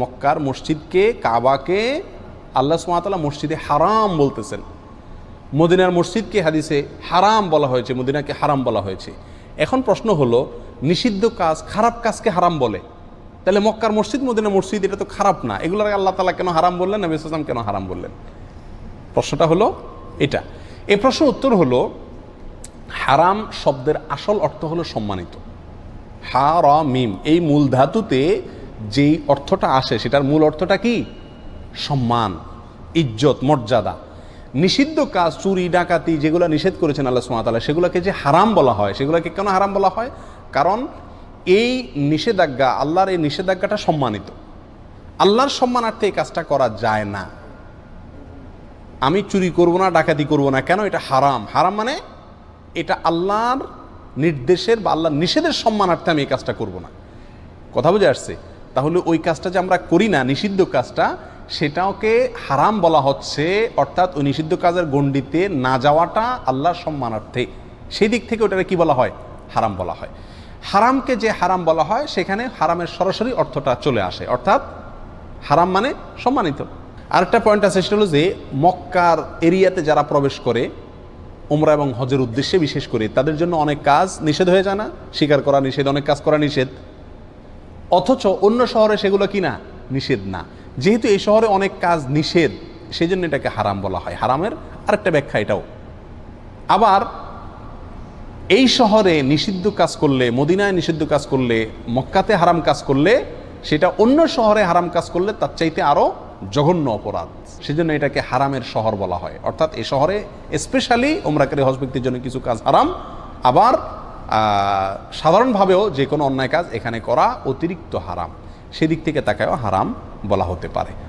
মক্কার মসজিদকে কাবাকে আল্লাহ সুমাতালা মসজিদে হারাম বলতেছেন মদিনার মসজিদকে হাদিসে হারাম বলা হয়েছে মদিনাকে হারাম বলা হয়েছে এখন প্রশ্ন হলো নিষিদ্ধ কাজ খারাপ কাজকে হারাম বলে তাহলে মক্কার মসজিদ মদিনা মসজিদ এটা তো খারাপ না এগুলোর আল্লাহ তালা কেন হারাম বললেন নবী ইসলাম কেন হারাম বললেন প্রশ্নটা হলো এটা এ প্রশ্ন উত্তর হলো হারাম শব্দের আসল অর্থ হলো সম্মানিত হা র মিম এই মূল ধাতুতে যেই অর্থটা আসে সেটার মূল অর্থটা কি সম্মান ইজ্জত মর্যাদা নিষিদ্ধ কাজ চুরি ডাকাতি যেগুলো নিষেধ করেছেন আল্লাহ সুমাতালা সেগুলোকে যে হারাম বলা হয় সেগুলোকে কেন হারাম বলা হয় কারণ এই নিষেধাজ্ঞা আল্লাহর এই নিষেধাজ্ঞাটা সম্মানিত আল্লাহর সম্মানার্থে এই কাজটা করা যায় না আমি চুরি করব না ডাকাতি করব না কেন এটা হারাম হারাম মানে এটা আল্লাহর নির্দেশের বা আল্লাহর নিষেধের সম্মানার্থে আমি এই কাজটা করব না কথা বুঝে আসছে তাহলে ওই কাজটা যে আমরা করি না নিষিদ্ধ কাজটা সেটাকে হারাম বলা হচ্ছে অর্থাৎ ওই নিষিদ্ধ কাজের গণ্ডিতে না যাওয়াটা আল্লাহর সম্মানার্থে সেই দিক থেকে ওটাকে কি বলা হয় হারাম বলা হয় হারামকে যে হারাম বলা হয় সেখানে হারামের সরাসরি অর্থটা চলে আসে অর্থাৎ হারাম মানে সম্মানিত আরেকটা পয়েন্ট আছে সেটা হলো যে মক্কার এরিয়াতে যারা প্রবেশ করে ওমরা এবং হজের উদ্দেশ্যে বিশেষ করে তাদের জন্য অনেক কাজ নিষেধ হয়ে যায় না স্বীকার করা নিষেধ অনেক কাজ করা নিষেধ অথচ অন্য শহরে সেগুলো কি না নিষেধ না যেহেতু এই শহরে অনেক কাজ নিষেধ সেই জন্য এটাকে হারাম বলা হয় হারামের আরেকটা ব্যাখ্যা এটাও আবার এই শহরে নিষিদ্ধ কাজ করলে মদিনায় নিষিদ্ধ কাজ করলে মক্কাতে হারাম কাজ করলে সেটা অন্য শহরে হারাম কাজ করলে তার চাইতে আরও জঘন্য অপরাধ সেজন্য এটাকে হারামের শহর বলা হয় অর্থাৎ এ শহরে স্পেশালি ওমরাকারী হজ ব্যক্তির জন্য কিছু কাজ হারাম আবার সাধারণভাবেও যে কোনো অন্যায় কাজ এখানে করা অতিরিক্ত হারাম সেদিক থেকে তাকেও হারাম বলা হতে পারে